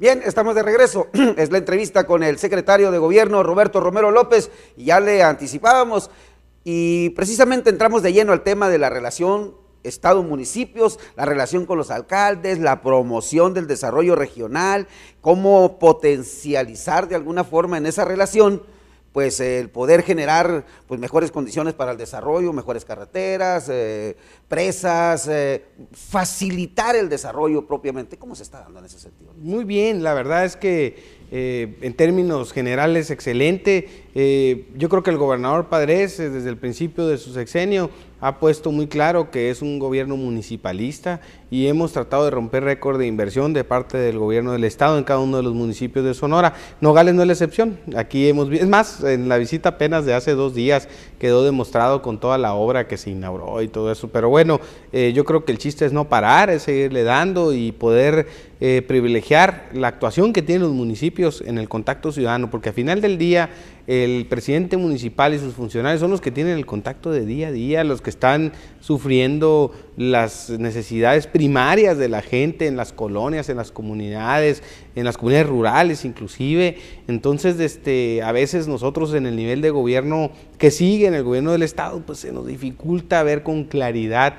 Bien, estamos de regreso. Es la entrevista con el secretario de Gobierno, Roberto Romero López. ya le anticipábamos y precisamente entramos de lleno al tema de la relación Estado-municipios, la relación con los alcaldes, la promoción del desarrollo regional, cómo potencializar de alguna forma en esa relación pues el poder generar pues, mejores condiciones para el desarrollo, mejores carreteras, eh, presas, eh, facilitar el desarrollo propiamente. ¿Cómo se está dando en ese sentido? Muy bien, la verdad es que eh, en términos generales excelente. yo creo que el gobernador Padres desde el principio de su sexenio ha puesto muy claro que es un gobierno municipalista y hemos tratado de romper récord de inversión de parte del gobierno del estado en cada uno de los municipios de Sonora. Nogales no es la excepción. Aquí hemos es más, en la visita apenas de hace dos días quedó demostrado con toda la obra que se inauguró y todo eso. Pero bueno, eh, yo creo que el chiste es no parar, es seguirle dando y poder eh, privilegiar la actuación que tienen los municipios en el contacto ciudadano, porque al final del día el presidente municipal y sus funcionarios son los que tienen el contacto de día a día, los que están sufriendo las necesidades primarias de la gente en las colonias, en las comunidades, en las comunidades rurales inclusive. Entonces, este, a veces nosotros en el nivel de gobierno que sigue, en el gobierno del Estado, pues se nos dificulta ver con claridad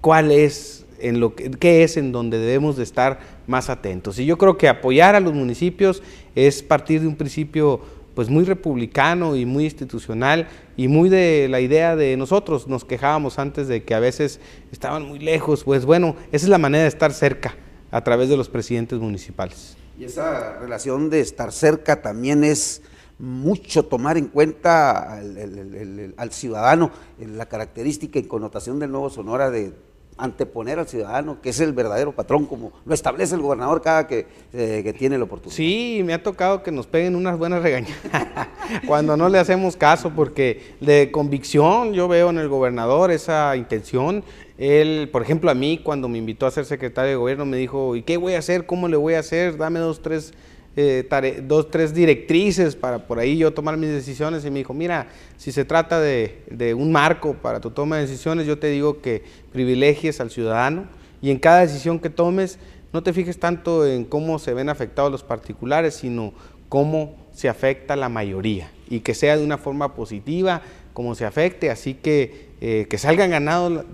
cuál es en lo que, qué es en donde debemos de estar más atentos. Y yo creo que apoyar a los municipios es partir de un principio pues muy republicano y muy institucional y muy de la idea de nosotros, nos quejábamos antes de que a veces estaban muy lejos, pues bueno, esa es la manera de estar cerca a través de los presidentes municipales. Y esa relación de estar cerca también es mucho tomar en cuenta al, ciudadano, la característica y connotación del Nuevo Sonora de anteponer al ciudadano, que es el verdadero patrón, como lo establece el gobernador cada que, eh, tiene la oportunidad. Sí, me ha tocado que nos peguen unas buenas regañas cuando no le hacemos caso, porque de convicción yo veo en el gobernador esa intención. Él, por ejemplo, a mí cuando me invitó a ser secretario de gobierno me dijo, ¿y qué voy a hacer? ¿Cómo le voy a hacer? Dame dos, tres eh, dos, tres directrices para por ahí yo tomar mis decisiones y me dijo, mira, si se trata de, de, un marco para tu toma de decisiones, yo te digo que privilegies al ciudadano y en cada decisión que tomes, no te fijes tanto en cómo se ven afectados los particulares, sino cómo se afecta la mayoría y que sea de una forma positiva, como se afecte, así que eh, que salgan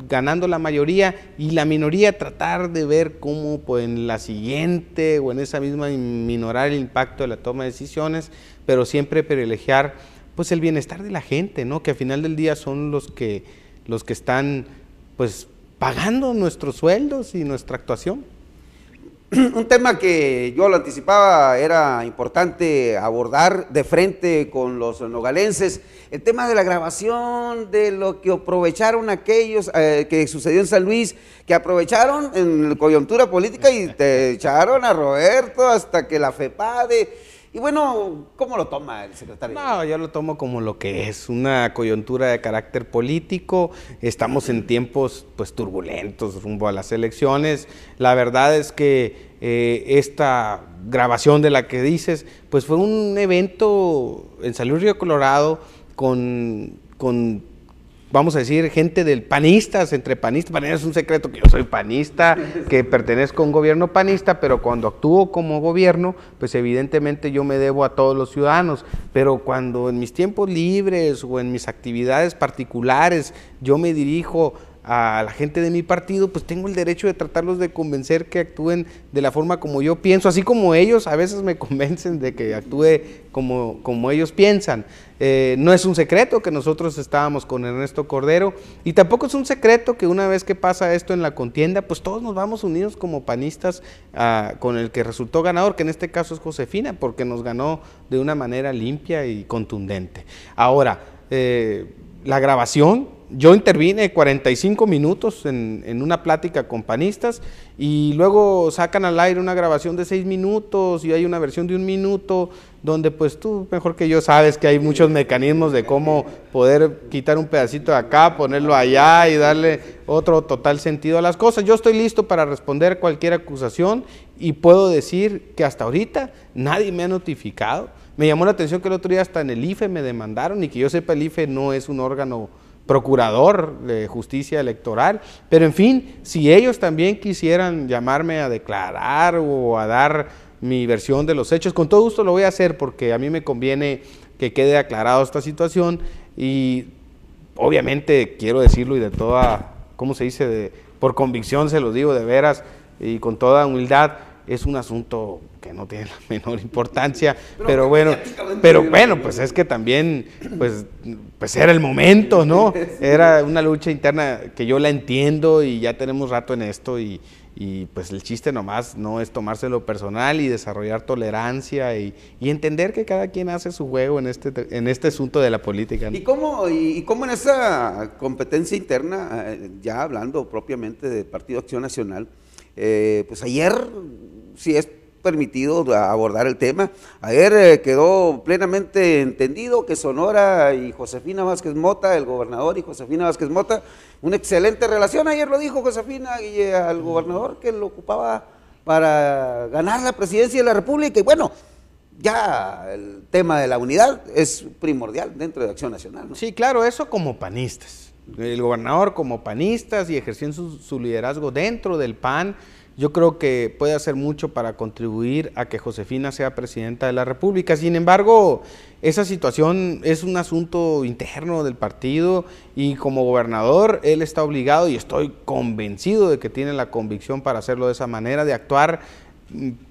ganando la mayoría y la minoría tratar de ver cómo pues, en la siguiente o en esa misma minorar el impacto de la toma de decisiones, pero siempre privilegiar pues el bienestar de la gente, ¿no? que al final del día son los que, los que están pues pagando nuestros sueldos y nuestra actuación. un tema que yo lo anticipaba, era importante abordar de frente con los nogalenses, el tema de la grabación, de lo que aprovecharon aquellos eh, que sucedió en San Luis, que aprovecharon en coyuntura política y te echaron a Roberto hasta que la FEPADE y bueno, ¿cómo lo toma el secretario? No, yo lo tomo como lo que es, una coyuntura de carácter político. Estamos en tiempos pues turbulentos rumbo a las elecciones. La verdad es que eh, esta grabación de la que dices, pues fue un evento en Salud Río Colorado con vamos a decir, gente del panistas, entre panistas, panistas es un secreto que yo soy panista, que pertenezco a un gobierno panista, pero cuando actúo como gobierno, pues evidentemente yo me debo a todos los ciudadanos, pero cuando en mis tiempos libres o en mis actividades particulares yo me dirijo a la gente de mi partido, pues tengo el derecho de tratarlos de convencer que actúen de la forma como yo pienso, así como ellos a veces me convencen de que actúe como, como ellos piensan. Eh, no es un secreto que nosotros estábamos con Ernesto Cordero y tampoco es un secreto que una vez que pasa esto en la contienda, pues todos nos vamos unidos como panistas ah, con el que resultó ganador, que en este caso es Josefina, porque nos ganó de una manera limpia y contundente. Ahora, eh, la grabación yo intervine 45 minutos en, una plática con panistas y luego sacan al aire una grabación de 6 minutos y hay una versión de un minuto donde pues tú mejor que yo sabes que hay muchos mecanismos de cómo poder quitar un pedacito de acá, ponerlo allá y darle otro total sentido a las cosas. Yo estoy listo para responder cualquier acusación y puedo decir que hasta ahorita nadie me ha notificado. Me llamó la atención que el otro día hasta en el IFE me demandaron y que yo sepa el IFE no es un órgano procurador de justicia electoral, pero en fin, si ellos también quisieran llamarme a declarar o a dar mi versión de los hechos, con todo gusto lo voy a hacer porque a mí me conviene que quede aclarado esta situación y obviamente quiero decirlo y de toda, ¿cómo se dice? por convicción se lo digo de veras y con toda humildad, es un asunto que no tiene la menor importancia, pero, bueno, pero bueno, pues es que también, pues, pues era el momento, ¿no? Era una lucha interna que yo la entiendo y ya tenemos rato en esto y, pues el chiste nomás no es tomárselo personal y desarrollar tolerancia y, entender que cada quien hace su juego en este, en este asunto de la política. ¿Y, cómo, ¿Y cómo en esa competencia interna, eh, ya hablando propiamente de Partido Acción Nacional, eh, pues ayer si es permitido abordar el tema. Ayer eh, quedó plenamente entendido que Sonora y Josefina Vázquez Mota, el gobernador y Josefina Vázquez Mota, una excelente relación. Ayer lo dijo Josefina y, eh, al gobernador que lo ocupaba para ganar la presidencia de la República. Y bueno, ya el tema de la unidad es primordial dentro de Acción Nacional. Sí, claro, eso como panistas. El gobernador como panistas y ejerciendo su liderazgo dentro del PAN yo creo que puede hacer mucho para contribuir a que Josefina sea presidenta de la República. Sin embargo, esa situación es un asunto interno del partido y como gobernador él está obligado y estoy convencido de que tiene la convicción para hacerlo de esa manera, de actuar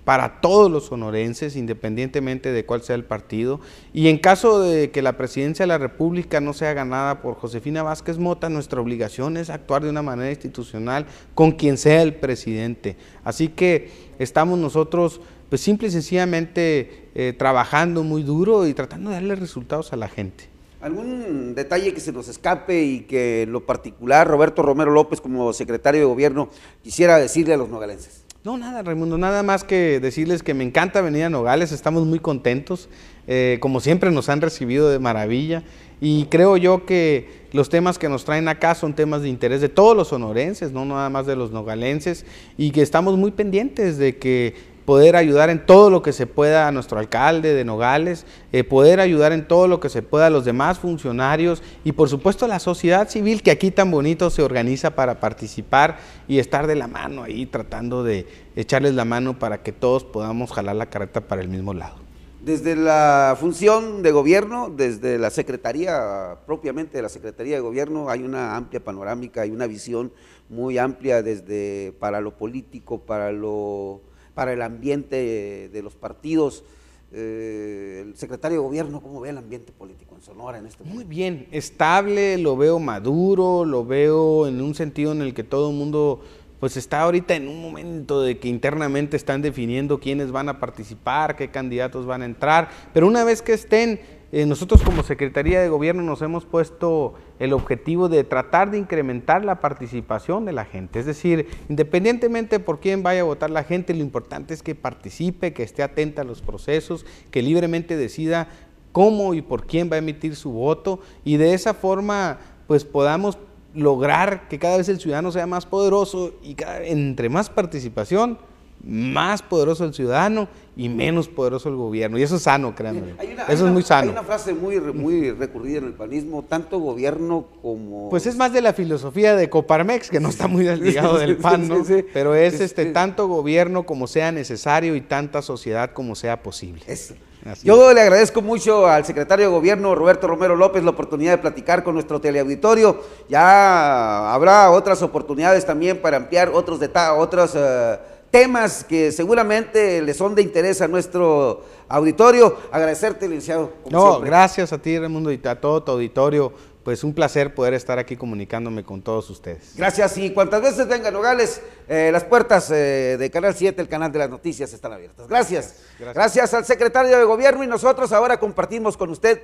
para todos los sonorenses, independientemente de cuál sea el partido. Y en caso de que la presidencia de la República no sea ganada por Josefina Vázquez Mota, nuestra obligación es actuar de una manera institucional con quien sea el presidente. Así que estamos nosotros, pues simple y sencillamente, eh, trabajando muy duro y tratando de darle resultados a la gente. ¿Algún detalle que se nos escape y que lo particular Roberto Romero López como secretario de gobierno quisiera decirle a los nogalenses? No, nada, Raimundo, nada más que decirles que me encanta venir a Nogales, estamos muy contentos, eh, como siempre nos han recibido de maravilla y creo yo que los temas que nos traen acá son temas de interés de todos los sonorenses, no nada más de los nogalenses y que estamos muy pendientes de que poder ayudar en todo lo que se pueda a nuestro alcalde de Nogales, eh, poder ayudar en todo lo que se pueda a los demás funcionarios y por supuesto a la sociedad civil que aquí tan bonito se organiza para participar y estar de la mano ahí tratando de echarles la mano para que todos podamos jalar la carreta para el mismo lado. Desde la función de gobierno, desde la Secretaría, propiamente de la Secretaría de Gobierno, hay una amplia panorámica, hay una visión muy amplia desde para lo político, para lo para el ambiente de los partidos. Eh, el secretario de gobierno, ¿cómo ve el ambiente político en Sonora en este momento? Muy bien, estable, lo veo maduro, lo veo en un sentido en el que todo el mundo pues está ahorita en un momento de que internamente están definiendo quiénes van a participar, qué candidatos van a entrar, pero una vez que estén eh, nosotros como Secretaría de Gobierno nos hemos puesto el objetivo de tratar de incrementar la participación de la gente. Es decir, independientemente por quién vaya a votar la gente, lo importante es que participe, que esté atenta a los procesos, que libremente decida cómo y por quién va a emitir su voto y de esa forma pues podamos lograr que cada vez el ciudadano sea más poderoso y entre más participación, más poderoso el ciudadano y menos poderoso el gobierno. Y eso es sano, créanme. eso es muy sano. Hay una frase muy, muy recurrida en el panismo, tanto gobierno como... Pues es más de la filosofía de Coparmex, que no está muy desligado del PAN, ¿no? Pero es este, este, tanto gobierno como sea necesario y tanta sociedad como sea posible. Eso. Yo le agradezco mucho al secretario de Gobierno, Roberto Romero López, la oportunidad de platicar con nuestro teleauditorio. Ya habrá otras oportunidades también para ampliar otros detalles, otras... Eh, temas que seguramente le son de interés a nuestro auditorio. Agradecerte, licenciado. no, gracias a ti, Raimundo, y a todo tu auditorio. Pues un placer poder estar aquí comunicándome con todos ustedes. Gracias y cuantas veces vengan hogares, eh, las puertas eh, de Canal 7, el canal de las noticias, están abiertas. gracias. Gracias al secretario de Gobierno y nosotros ahora compartimos con usted